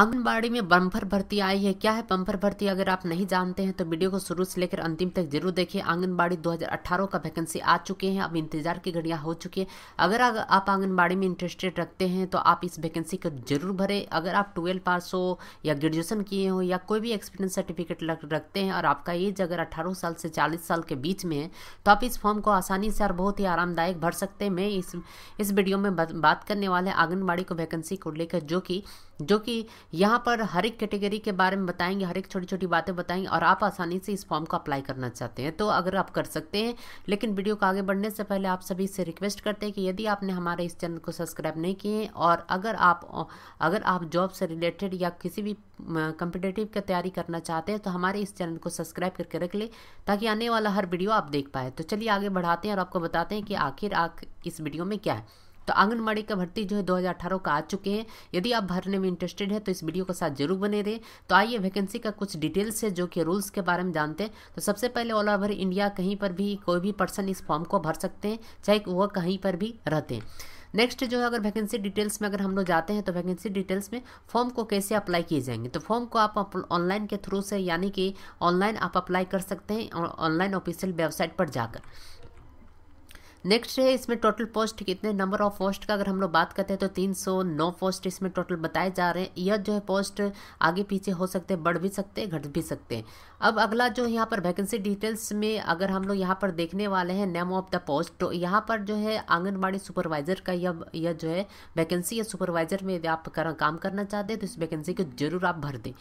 आंगनबाड़ी में बम्फर भर्ती आई है क्या है बम्फर भर्ती अगर आप नहीं जानते हैं तो वीडियो को शुरू से लेकर अंतिम तक जरूर देखिए आंगनबाड़ी 2018 का वैकेंसी आ चुके हैं अब इंतजार की घड़ियां हो चुकी है अगर आप आंगनबाड़ी में इंटरेस्टेड रखते हैं तो आप इस वैकेंसी को जरूर भरें अगर आप ट्वेल्व पास हो या ग्रेजुएसन किए हो या कोई भी एक्सपीरियंस सर्टिफिकेट रखते हैं और आपका एज अगर अट्ठारह साल से चालीस साल के बीच में है तो आप इस फॉर्म को आसानी से और बहुत ही आरामदायक भर सकते हैं मैं इस इस वीडियो में बात करने वाले आंगनबाड़ी को वैकेंसी को लेकर जो कि जो कि यहाँ पर हर एक कैटेगरी के बारे में बताएंगे हर एक छोटी छोटी बातें बताएंगे और आप आसानी से इस फॉर्म को अप्लाई करना चाहते हैं तो अगर आप कर सकते हैं लेकिन वीडियो को आगे बढ़ने से पहले आप सभी से रिक्वेस्ट करते हैं कि यदि आपने हमारे इस चैनल को सब्सक्राइब नहीं किए और अगर आप अगर आप जॉब से रिलेटेड या किसी भी कंपिटेटिव की तैयारी करना चाहते हैं तो हमारे इस चैनल को सब्सक्राइब करके रख लें ताकि आने वाला हर वीडियो आप देख पाए तो चलिए आगे बढ़ाते हैं और आपको बताते हैं कि आखिर आख इस वीडियो में क्या है तो आंगनबाड़ी का भर्ती जो है 2018 का आ चुके हैं यदि आप भरने में इंटरेस्टेड है तो इस वीडियो के साथ जरूर बने रहे तो आइए वैकेंसी का कुछ डिटेल्स है जो कि रूल्स के बारे में जानते हैं तो सबसे पहले ऑल ओवर इंडिया कहीं पर भी कोई भी पर्सन इस फॉर्म को भर सकते हैं चाहे वह कहीं पर भी रहते हैं नेक्स्ट जो है अगर वैकेंसी डिटेल्स में अगर हम लोग जाते हैं तो वैकेंसी डिटेल्स में फॉर्म को कैसे अप्लाई किए जाएंगे तो फॉर्म को आप ऑनलाइन के थ्रू से यानी कि ऑनलाइन आप अप्लाई कर सकते हैं ऑनलाइन ऑफिशियल वेबसाइट पर जाकर नेक्स्ट है इसमें टोटल पोस्ट कितने नंबर ऑफ पोस्ट का अगर हम लोग बात करते हैं तो 309 पोस्ट इसमें टोटल बताए जा रहे हैं यह जो है पोस्ट आगे पीछे हो सकते हैं बढ़ भी सकते हैं घट भी सकते हैं अब अगला जो यहाँ पर वैकेंसी डिटेल्स में अगर हम लोग यहाँ पर देखने वाले हैं नेम ऑफ द पोस्ट तो यहाँ पर जो है आंगनबाड़ी सुपरवाइज़र का यह या जो है वैकेंसी या सुपरवाइज़र में यदि आप कर, काम करना चाहते हैं तो इस वैकेंसी को जरूर आप भर दें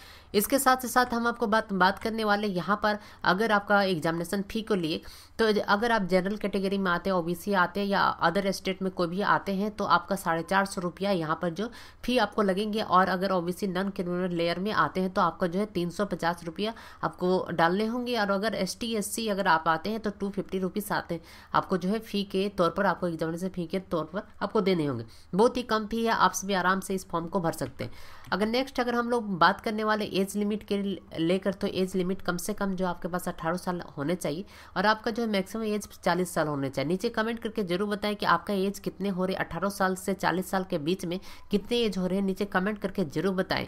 इसके साथ साथ हम आपको बात बात करने वाले यहाँ पर अगर आपका एग्जामिनेशन फ़ी को लिए तो अगर आप जनरल कैटेगरी में आते हैं ओ आते हैं या अदर स्टेट में कोई भी आते हैं तो आपका साढ़े चार सौ रुपया यहाँ पर जो फी आपको लगेंगे और अगर सी नॉन क्रिमिनल लेयर में आते हैं तो आपका जो है तीन सौ पचास रुपया आपको डालने होंगे और अगर एस टी एस सी अगर आप आते हैं तो टू फिफ्टी रुपीज़ आते हैं आपको जो है फ़ी के तौर पर आपको एग्जामिनेशन फ़ी के तौर पर आपको देने होंगे बहुत ही कम फ़ी है आप सभी आराम से इस फॉर्म को भर सकते हैं अगर नेक्स्ट अगर हम लोग बात करने वाले एज लिमिट के लेकर तो एज लिमिट कम से कम जो आपके पास अट्ठारह साल होने चाहिए और आपका जो है मैक्सिमम एज चालीस साल होने चाहिए नीचे कमेंट करके ज़रूर बताएं कि आपका एज कितने हो रहे अठारह साल से चालीस साल के बीच में कितने एज हो रहे हैं नीचे कमेंट करके ज़रूर बताएं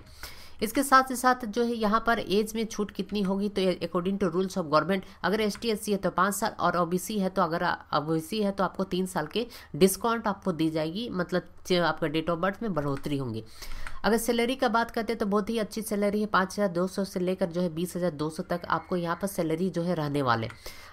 इसके साथ ही साथ जो है यहाँ पर एज में छूट कितनी होगी तो according to rules of government अगर एस टी है तो पाँच साल और ओ है तो अगर ओ है तो आपको तीन साल के डिस्काउंट आपको दी जाएगी मतलब आपका डेट ऑफ बर्थ में बढ़ोतरी होंगी अगर सैलरी का बात करते हैं तो बहुत ही अच्छी सैलरी है पाँच हज़ार दो सौ से लेकर जो है बीस हज़ार दो सौ तक आपको यहाँ पर सैलरी जो है रहने वाले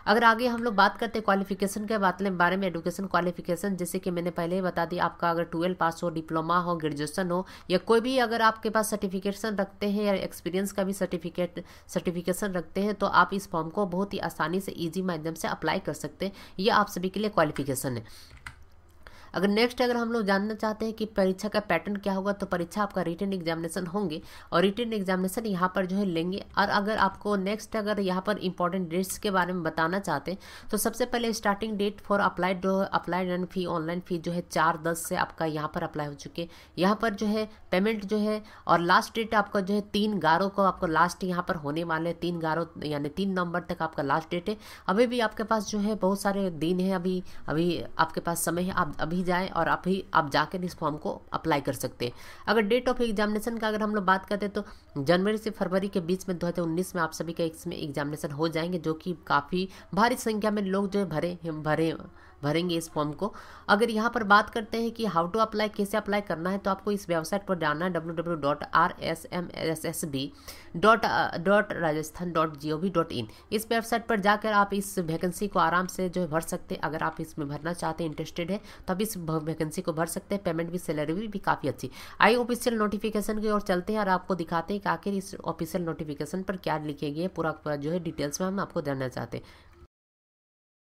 अगर आगे हम लोग बात करते हैं क्वालिफिकेशन के बात बारे में एडुकेशन क्वालिफिकेशन जैसे कि मैंने पहले ही बता दी आपका अगर ट्वेल्व पास हो डिप्लोमा हो ग्रेजुएशन हो या कोई भी अगर आपके पास सर्टिफिकेशन रखते हैं या एक्सपीरियंस का भी सर्टिफिकेट सर्टिफिकेशन रखते हैं तो आप इस फॉर्म को बहुत ही आसानी से ईजी माध्यम से अप्लाई कर सकते हैं ये आप सभी के लिए क्वालिफिकेशन है अगर नेक्स्ट अगर हम लोग जानना चाहते हैं कि परीक्षा का पैटर्न क्या होगा तो परीक्षा आपका रिटर्न एग्जामिनेशन होंगे और रिटर्न एग्जामिनेशन यहाँ पर जो है लेंगे और अगर आपको नेक्स्ट अगर यहाँ पर इंपॉर्टेंट डेट्स के बारे में बताना चाहते हैं तो सबसे पहले starting date for applied applied and fee online fee जो है चार दस से आपका यहाँ पर अप्लाई हो चुके यहाँ पर जो है पेमेंट जो है और लास्ट डेट आपका जो है तीन गारों को आपको लास्ट यहाँ पर होने वाले तीन गारो यानी तीन नवंबर तक आपका लास्ट डेट है अभी भी आपके पास जो है बहुत सारे दिन है अभी अभी आपके पास समय है आप अभी ही जाएँ और ही आप जाकर इस फॉर्म को अप्लाई कर सकते हैं अगर डेट ऑफ एग्जामिनेशन का अगर हम लोग बात करते हैं तो जनवरी से फरवरी के बीच में दो में आप सभी का इसमें एग्जामिनेशन हो जाएंगे जो कि काफ़ी भारी संख्या में लोग जो है भरे भरे भरेंगे इस फॉर्म को अगर यहाँ पर बात करते हैं कि हाउ टू अप्लाई कैसे अप्लाई करना है तो आपको इस वेबसाइट पर जाना है W W dot R S M S S B dot dot Rajasthan dot G O V dot in इस वेबसाइट पर जाकर आप इस वैकेंसी को आराम से जो है भर सकते हैं अगर आप इसमें भरना चाहते हैं इंटरेस्टेड है तो आप इस वैकेंसी को भर सकते हैं पेमेंट भी सैलरी भी, भी काफ़ी अच्छी आई ऑफिशियल नोटिफिकेशन की ओर चलते हैं और आपको दिखाते हैं कि आखिर इस ऑफिशियल नोटिफिकेशन पर क्या लिखे गए पूरा पूरा जो है डिटेल्स में हम आपको जानना चाहते हैं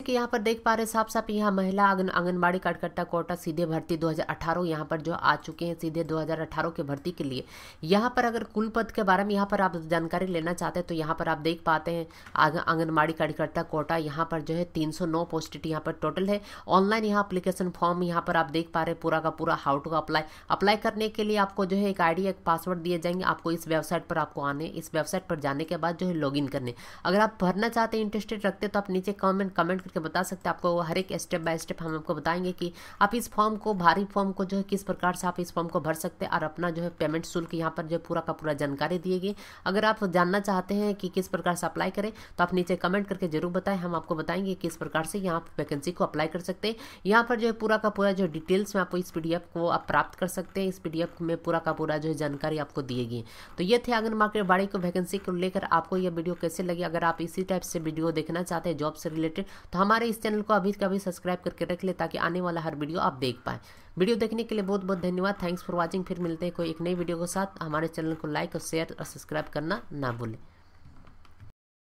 कि यहाँ पर देख पा रहे साफ साफ यहाँ महिला आंगनबाड़ी कार्यकर्ता कोटा सीधे भर्ती 2018 यहाँ पर जो आ चुके हैं सीधे 2018 के भर्ती के लिए यहाँ पर अगर कुल पद के बारे में यहाँ पर आप जानकारी लेना चाहते हैं तो यहाँ पर आप देख पाते हैं आंगनबाड़ी कार्यकर्ता कोटा यहाँ पर जो है तीन पोस्टेड यहाँ पर टोटल है ऑनलाइन यहाँ अप्लीकेशन फॉर्म यहाँ पर आप देख पा रहे पूरा का पूरा हाउ टू अप्लाई अप्लाई करने के लिए आपको जो है एक आई एक पासवर्ड दिए जाएंगे आपको इस वेबसाइट पर आपको आने इस वेबसाइट पर जाने के बाद जो है लॉग करने अगर आप भरना चाहते हैं इंटरेस्टेड रखते तो आप नीचे कमेंट कमेंट करके करके बता सकते हैं आपको हर एक स्टेप बाय स्टेप हम आपको बताएंगे कि आप इस फॉर्म को भारी फॉर्म को जो है किस प्रकार से आप इस फॉर्म को भर सकते हैं और अपना जो है पेमेंट शुल्क यहाँ पर जो पूरा का पूरा जानकारी दिएगी अगर आप जानना चाहते हैं कि किस प्रकार से अप्लाई करें तो आप नीचे कमेंट करके जरूर बताएं हम आपको बताएंगे किस प्रकार से यहाँ वैकेंसी को अप्लाई कर सकते हैं यहाँ पर जो है पूरा का पूरा जो डिटेल्स में आपको इस पी को आप प्राप्त कर सकते हैं इस पी में पूरा का पूरा जो है जानकारी आपको दिएगी तो ये थे आंगन मार्केटवाड़ी को वैकेंसी को लेकर आपको यह वीडियो कैसे लगी अगर आप इसी टाइप से वीडियो देखना चाहते हैं जॉब से रिलेटेड तो हम हमारे इस चैनल को अभी कभी सब्सक्राइब करके रख ले ताकि आने वाला हर वीडियो आप देख पाए वीडियो देखने के लिए बहुत बहुत धन्यवाद थैंक्स फॉर वॉचिंग फिर मिलते हैं कोई एक नई वीडियो के साथ हमारे चैनल को लाइक और शेयर और सब्सक्राइब करना ना भूलें